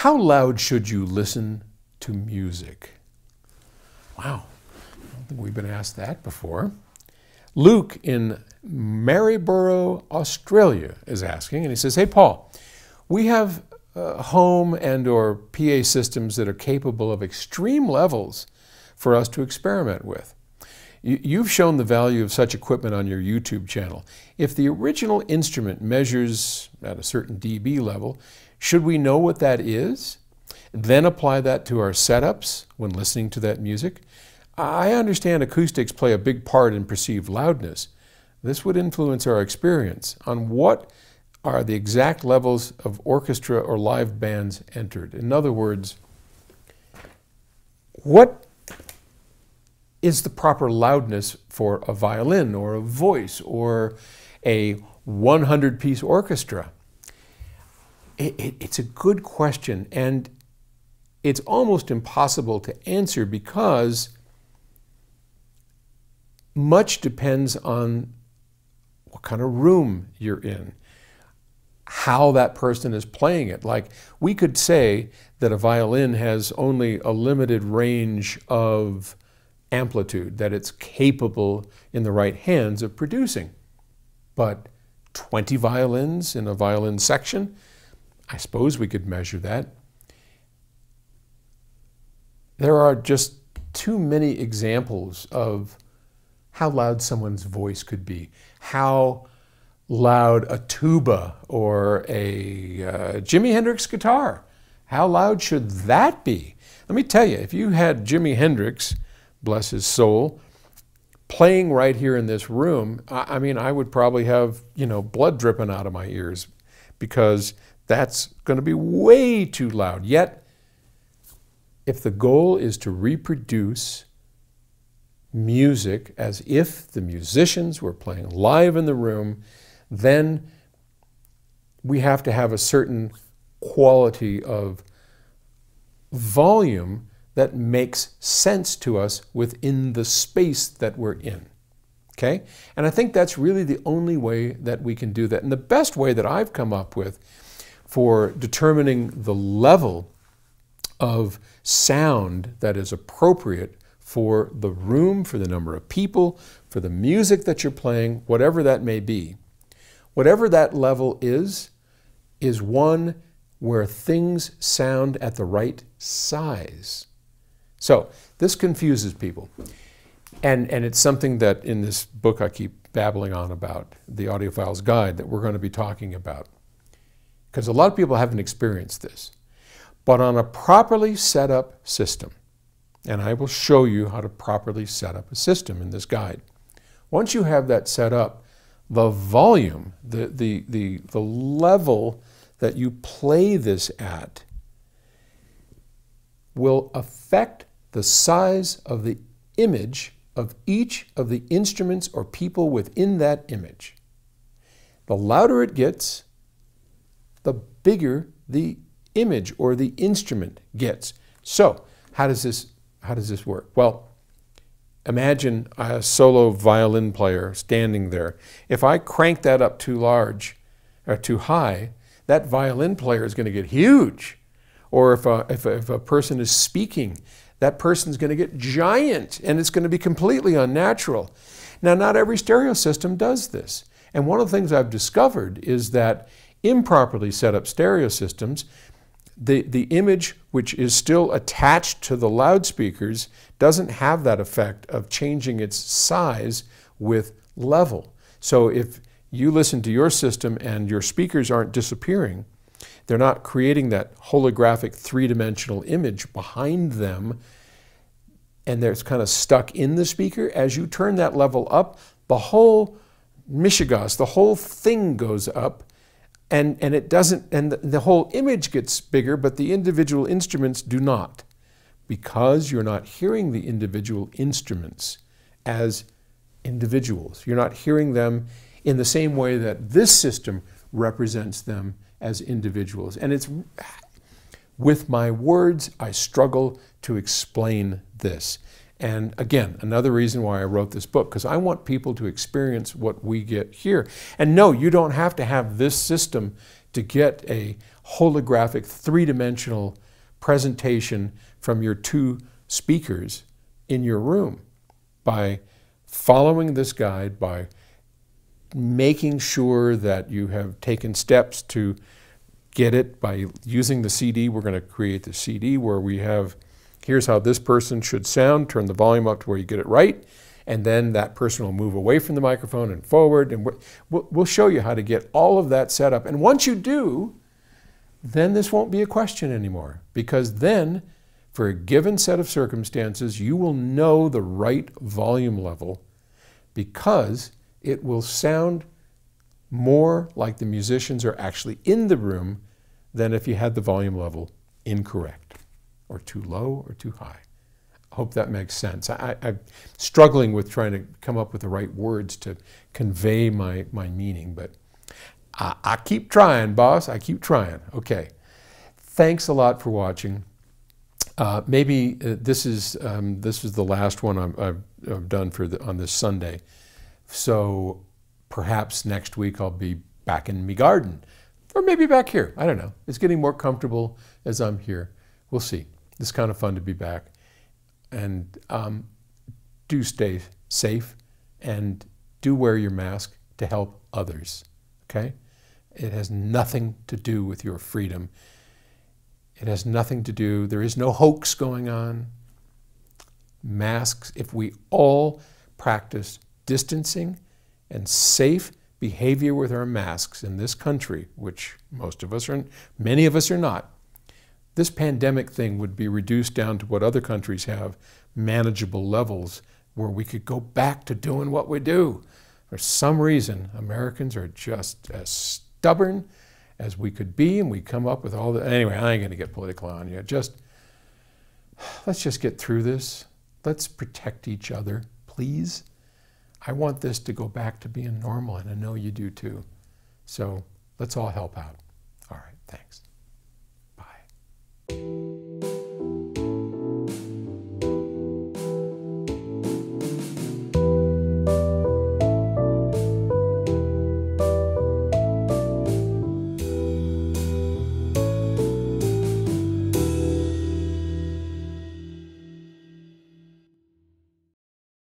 How loud should you listen to music? Wow, I don't think we've been asked that before. Luke in Maryborough, Australia is asking, and he says, Hey, Paul, we have uh, home and or PA systems that are capable of extreme levels for us to experiment with. You've shown the value of such equipment on your YouTube channel. If the original instrument measures at a certain dB level, should we know what that is? Then apply that to our setups when listening to that music? I understand acoustics play a big part in perceived loudness. This would influence our experience on what are the exact levels of orchestra or live bands entered. In other words, what is the proper loudness for a violin or a voice or a 100 piece orchestra? It, it, it's a good question, and it's almost impossible to answer because much depends on what kind of room you're in, how that person is playing it. Like, we could say that a violin has only a limited range of amplitude that it's capable in the right hands of producing. But 20 violins in a violin section, I suppose we could measure that. There are just too many examples of how loud someone's voice could be, how loud a tuba or a uh, Jimi Hendrix guitar. How loud should that be? Let me tell you, if you had Jimi Hendrix bless his soul, playing right here in this room, I, I mean, I would probably have, you know, blood dripping out of my ears because that's going to be way too loud. Yet, if the goal is to reproduce music as if the musicians were playing live in the room, then we have to have a certain quality of volume that makes sense to us within the space that we're in. Okay? And I think that's really the only way that we can do that. And the best way that I've come up with for determining the level of sound that is appropriate for the room, for the number of people, for the music that you're playing, whatever that may be. Whatever that level is, is one where things sound at the right size. So this confuses people. And, and it's something that in this book I keep babbling on about, the audiophile's guide that we're going to be talking about. Because a lot of people haven't experienced this. But on a properly set up system, and I will show you how to properly set up a system in this guide. Once you have that set up, the volume, the, the, the, the level that you play this at will affect the size of the image of each of the instruments or people within that image. The louder it gets, the bigger the image or the instrument gets. So, how does this, how does this work? Well, imagine a solo violin player standing there. If I crank that up too large or uh, too high, that violin player is going to get huge. Or if a, if a, if a person is speaking that person's going to get giant and it's going to be completely unnatural. Now, not every stereo system does this. And one of the things I've discovered is that improperly set up stereo systems, the, the image which is still attached to the loudspeakers doesn't have that effect of changing its size with level. So if you listen to your system and your speakers aren't disappearing, they're not creating that holographic three dimensional image behind them and they're kind of stuck in the speaker. As you turn that level up, the whole Michigas, the whole thing goes up and, and it doesn't, and the, the whole image gets bigger, but the individual instruments do not because you're not hearing the individual instruments as individuals. You're not hearing them in the same way that this system represents them as individuals. And it's with my words, I struggle to explain this. And again, another reason why I wrote this book, because I want people to experience what we get here. And no, you don't have to have this system to get a holographic, three dimensional presentation from your two speakers in your room by following this guide, by making sure that you have taken steps to get it by using the CD. We're going to create the CD where we have here's how this person should sound, turn the volume up to where you get it right, and then that person will move away from the microphone and forward, and we'll, show you how to get all of that set up. And once you do, then this won't be a question anymore, because then for a given set of circumstances, you will know the right volume level because it will sound more like the musicians are actually in the room than if you had the volume level incorrect or too low or too high. I hope that makes sense. I, am struggling with trying to come up with the right words to convey my, my meaning, but I, I keep trying, boss. I keep trying. Okay. Thanks a lot for watching. Uh, maybe uh, this is um, this is the last one i have done for the, on this Sunday. So perhaps next week I'll be back in my garden or maybe back here. I don't know. It's getting more comfortable as I'm here. We'll see. It's kind of fun to be back. And um, do stay safe and do wear your mask to help others. Okay? It has nothing to do with your freedom. It has nothing to do, there is no hoax going on. Masks, if we all practice distancing and safe behavior with our masks in this country, which most of us are, many of us are not, this pandemic thing would be reduced down to what other countries have manageable levels where we could go back to doing what we do. For some reason, Americans are just as stubborn as we could be, and we come up with all the. Anyway, I ain't going to get political on you. Just let's just get through this. Let's protect each other, please. I want this to go back to being normal, and I know you do too. So let's all help out. All right, thanks.